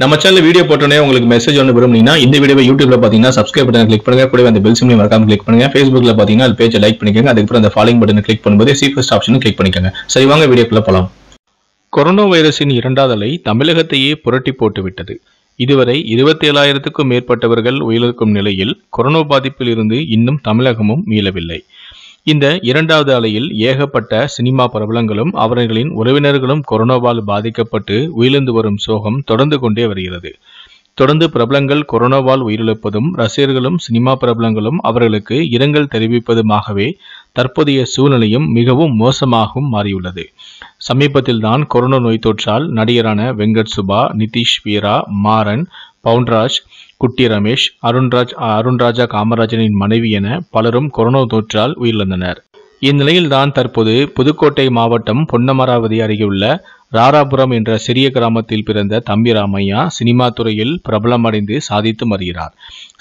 நம்ம channel video போட்டோன்னே உங்களுக்கு மெசேஜ் ஒன்று விரும்புனீங்கன்னா இந்த வீடியோ யூடியூப்ல பார்த்தீங்கன்னா சப்ஸ்கிரைப் பட்டன் கிளிக் பண்ணுங்க கூட அந்த பெல் சிம்லையும் மறக்காம கிளிக் பண்ணுங்க ஃபேஸ்புக்ல பார்த்தீங்கன்னா அது பேஜை லைக் பண்ணிக்கோங்க அதுக்கப்புறம் அந்த ஃபாலோயிங் பட்டன் கிளிக் பண்ணும்போது சி ஃபர்ஸ்ட் ஆப்ஷனும் கிளிக் பண்ணிக்கோங்க சரி வாங்க வீடியோக்குள்ள போலாம் கொரோனா வைரஸின் இரண்டாவது அலை தமிழகத்தையே புரட்டி போட்டுவிட்டது இதுவரை இருபத்தி ஏழாயிரத்துக்கும் மேற்பட்டவர்கள் உயிரிழக்கும் நிலையில் கொரோனா பாதிப்பில் இருந்து இன்னும் தமிழகமும் மீளவில்லை இந்த இரண்டாவது அலையில் ஏகப்பட்ட சினிமா பிரபலங்களும் அவர்களின் உறவினர்களும் கொரோனாவால் பாதிக்கப்பட்டு உயிரிழந்து வரும் சோகம் தொடர்ந்து கொண்டே வருகிறது தொடர்ந்து பிரபலங்கள் கொரோனாவால் உயிரிழப்பதும் ரசிகர்களும் சினிமா பிரபலங்களும் அவர்களுக்கு இரங்கல் தெரிவிப்பதுமாகவே தற்போதைய சூழ்நிலையும் மிகவும் மோசமாகவும் மாறியுள்ளது சமீபத்தில் தான் கொரோனா நோய் தொற்றால் நடிகரான வெங்கட் சுபா நிதிஷ் வீரா மாறன் பவுன்ராஜ் குட்டி ரமேஷ் அருண்ராஜ் அருண்ராஜா காமராஜனின் மனைவி என பலரும் கொரோனா தொற்றால் உயிரிழந்தனர் இந்நிலையில்தான் தற்போது புதுக்கோட்டை மாவட்டம் பொன்னமராவதி அருகேயுள்ள ராராபுரம் என்ற சிறிய கிராமத்தில் பிறந்த தம்பி ராமையா சினிமா துறையில் பிரபலமடைந்து சாதித்து வருகிறார்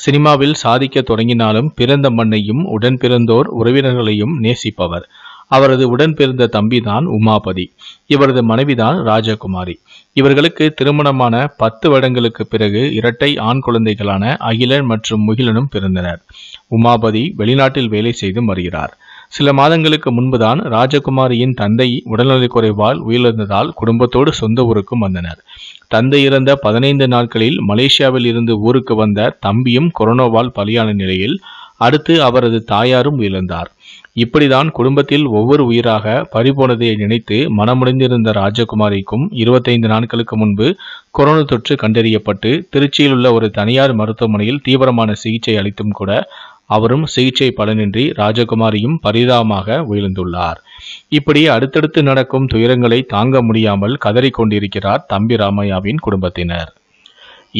சினிமாவில் சாதிக்க தொடங்கினாலும் பிறந்த மண்ணையும் உடன் பிறந்தோர் உறவினர்களையும் நேசிப்பவர் அவரது உடன் பிறந்த தம்பிதான் உமாபதி இவரது மனைவிதான் ராஜகுமாரி இவர்களுக்கு திருமணமான பத்து வருடங்களுக்கு பிறகு இரட்டை ஆண் குழந்தைகளான அகிலன் மற்றும் முகிலனும் பிறந்தனர் உமாபதி வெளிநாட்டில் வேலை செய்து வருகிறார் சில மாதங்களுக்கு முன்புதான் ராஜகுமாரியின் தந்தை உடல்நலக் குறைவால் உயிரிழந்ததால் குடும்பத்தோடு சொந்த ஊருக்கும் வந்தனர் தந்தை இறந்த பதினைந்து நாட்களில் மலேசியாவில் இருந்து ஊருக்கு வந்த தம்பியும் கொரோனாவால் பலியான நிலையில் அடுத்து அவரது தாயாரும் உயிழந்தார் இப்படிதான் குடும்பத்தில் ஒவ்வொரு உயிராக பறிபோனதை நினைத்து மனமுடைந்திருந்த ராஜகுமாரிக்கும் இருபத்தைந்து நாட்களுக்கு முன்பு கொரோனா தொற்று கண்டறியப்பட்டு திருச்சியில் உள்ள ஒரு தனியார் மருத்துவமனையில் தீவிரமான சிகிச்சை அளித்தும் கூட அவரும் சிகிச்சை பலனின்றி ராஜகுமாரியும் பரிதாபமாக உயர்ந்துள்ளார் இப்படி அடுத்தடுத்து நடக்கும் துயரங்களை தாங்க முடியாமல் கதறிக்கொண்டிருக்கிறார் தம்பி ராமையாவின் குடும்பத்தினர்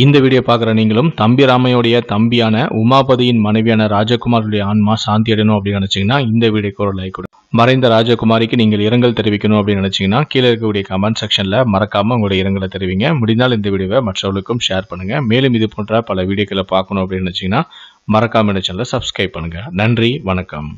இந்த வீடியோ பார்க்குற நீங்களும் தம்பி ராமையோடைய தம்பியான உமாபதியின் மனைவியான ராஜகுமாருடைய ஆன்மா சாந்தி அடையணும் அப்படின்னு நினச்சிங்கன்னா இந்த வீடியோக்கு ஒரு லைக் கொடுங்க மறைந்த ராஜகுமாரிக்கு நீங்கள் இரங்கல் தெரிவிக்கணும் அப்படின்னு நினச்சிங்கன்னா கீழே இருக்கக்கூடிய கமெண்ட் செக்ஷனில் மறக்காமல் உங்களுடைய இரங்கலை தெரிவிங்க முடிந்தால் இந்த வீடியோவை மற்றவர்களுக்கும் ஷேர் பண்ணுங்கள் மேலும் இது போன்ற பல வீடியோக்களை பார்க்கணும் அப்படின்னு நினச்சிங்கன்னா மறக்காமல் இந்த சேனலை சப்ஸ்கிரைப் பண்ணுங்கள் நன்றி வணக்கம்